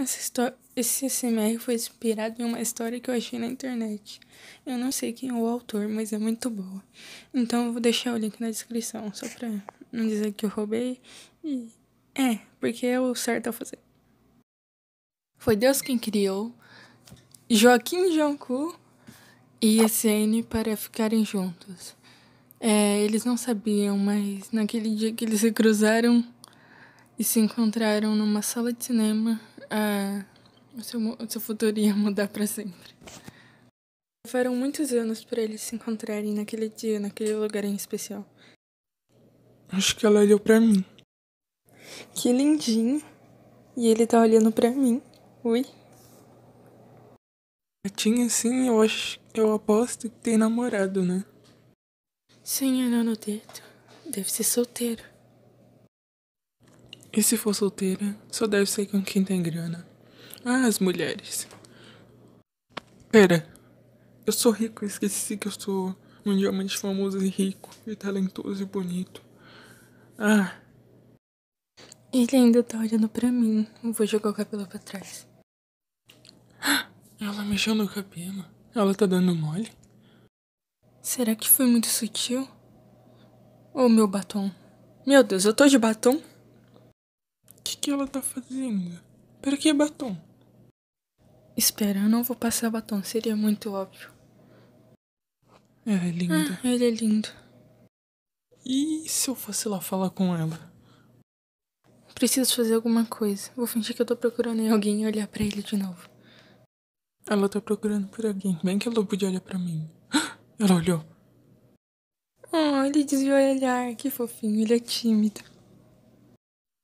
Essa esse SMR foi inspirado em uma história que eu achei na internet. Eu não sei quem é o autor, mas é muito boa. Então eu vou deixar o link na descrição, só pra não dizer que eu roubei. E é, porque é o certo a fazer. Foi Deus quem criou Joaquim Joncu e SN para ficarem juntos. É, eles não sabiam, mas naquele dia que eles se cruzaram e se encontraram numa sala de cinema ah, o, seu, o seu futuro ia mudar para sempre. Levaram muitos anos para eles se encontrarem naquele dia, naquele lugar em especial. Acho que ela olhou para mim. Que lindinho. E ele tá olhando para mim. Ui. Gatinha, sim, eu acho, eu aposto que tem namorado, né? Sim, olhando no dedo. Deve ser solteiro. E se for solteira, só deve ser com quem tem grana. Ah, as mulheres. Pera, eu sou rico e esqueci que eu sou mundialmente famoso e rico, e talentoso e bonito. Ah. Ele ainda tá olhando pra mim. vou jogar o cabelo pra trás. Ela mexeu no cabelo. Ela tá dando mole? Será que foi muito sutil? Ou meu batom? Meu Deus, eu tô de batom? que, que ela tá fazendo? Para que batom? Espera, eu não vou passar batom, seria muito óbvio. É, é lindo. Ah, ele é lindo. E se eu fosse lá falar com ela? Preciso fazer alguma coisa. Vou fingir que eu tô procurando em alguém e olhar para ele de novo. Ela tá procurando por alguém. Bem que ela podia olhar para mim. Ela olhou. Oh, ele desviou o olhar. Que fofinho, ele é tímido.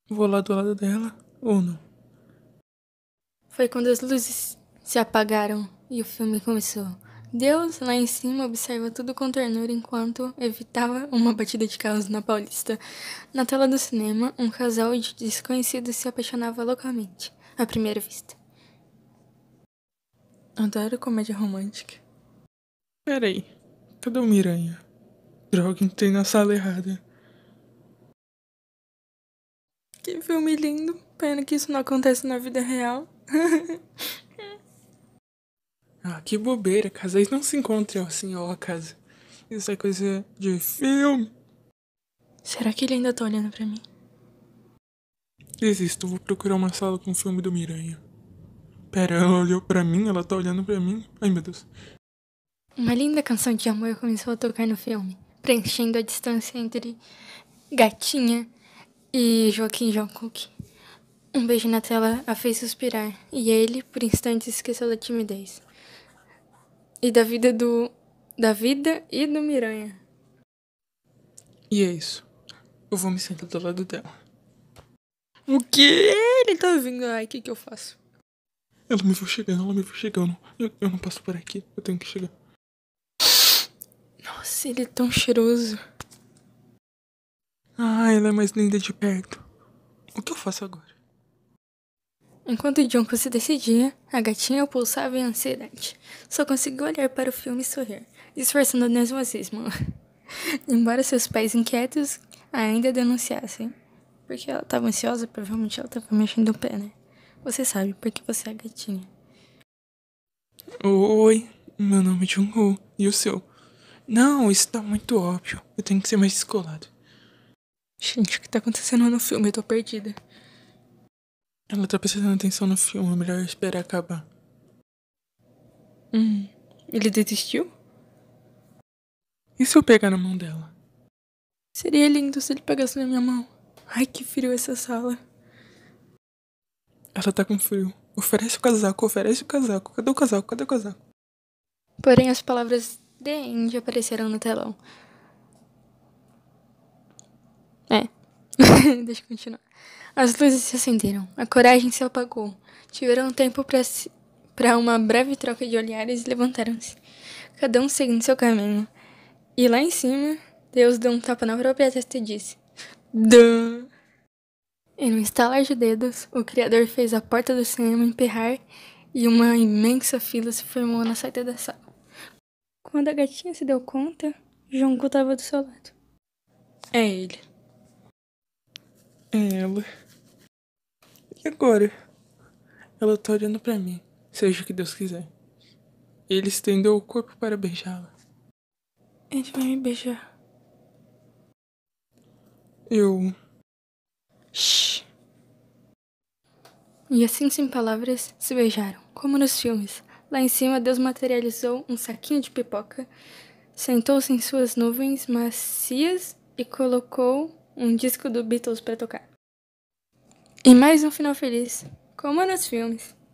Vou lá do lado dela ou não? Foi quando as luzes se apagaram e o filme começou. Deus, lá em cima, observa tudo com ternura enquanto evitava uma batida de carros na Paulista. Na tela do cinema, um casal de desconhecidos se apaixonava loucamente, à primeira vista. Adoro comédia romântica. Peraí, cadê o Miranha? Droga, entrei na sala errada. Que filme lindo. Pena que isso não acontece na vida real. ah, que bobeira. Casais não se encontram assim, ó, casa. Isso é coisa de filme. Será que ele ainda tá olhando para mim? Desisto, vou procurar uma sala com o filme do Miranha. Pera, ela olhou para mim, ela tá olhando para mim. Ai, meu Deus. Uma linda canção de amor começou a tocar no filme, preenchendo a distância entre gatinha e Joaquim Jungkook. Um beijo na tela a fez suspirar, e ele, por instantes, esqueceu da timidez. E da vida do. da vida e do Miranha. E é isso. Eu vou me sentar do lado dela. O que? Ele tá vindo. Ai, o que, que eu faço? Ela me viu chegando, ela me viu chegando. Eu, eu não posso por aqui, eu tenho que chegar. Nossa, ele é tão cheiroso. Ah, ela é mais linda de perto. O que eu faço agora? Enquanto Junko se decidia, a gatinha pulsava em ansiedade. Só conseguiu olhar para o filme e sorrir, disfarçando o nervosismo. Embora seus pais inquietos ainda denunciassem. Porque ela estava ansiosa, provavelmente ela estava mexendo o pé, né? Você sabe, porque você é gatinha. Oi, meu nome é Junko, e o seu? Não, isso tá muito óbvio. Eu tenho que ser mais descolado. Gente, o que tá acontecendo no filme? Eu tô perdida. Ela tá prestando atenção no filme, é melhor esperar acabar. Hum, ele desistiu? E se eu pegar na mão dela? Seria lindo se ele pegasse na minha mão. Ai, que frio essa sala. Ela tá com frio. Oferece o casaco, oferece o casaco. Cadê o casaco? Cadê o casaco? Porém, as palavras de Indy apareceram no telão. É. Deixa eu continuar. As luzes se acenderam. A coragem se apagou. Tiveram tempo para se... para uma breve troca de olhares e levantaram-se, cada um seguindo seu caminho. E lá em cima, Deus deu um tapa na própria testa e disse: Dã! Em um estalar de dedos, o Criador fez a porta do cinema emperrar e uma imensa fila se formou na saída da sala. Quando a gatinha se deu conta, Junko estava do seu lado. É ele. É ela. E agora? Ela tá olhando para mim, seja o que Deus quiser. Ele estendeu o corpo para beijá-la. Ele vai me beijar. Eu. Shh. E assim, sem palavras, se beijaram, como nos filmes. Lá em cima, Deus materializou um saquinho de pipoca, sentou-se em suas nuvens macias e colocou um disco do Beatles para tocar. E mais um final feliz, como nos filmes.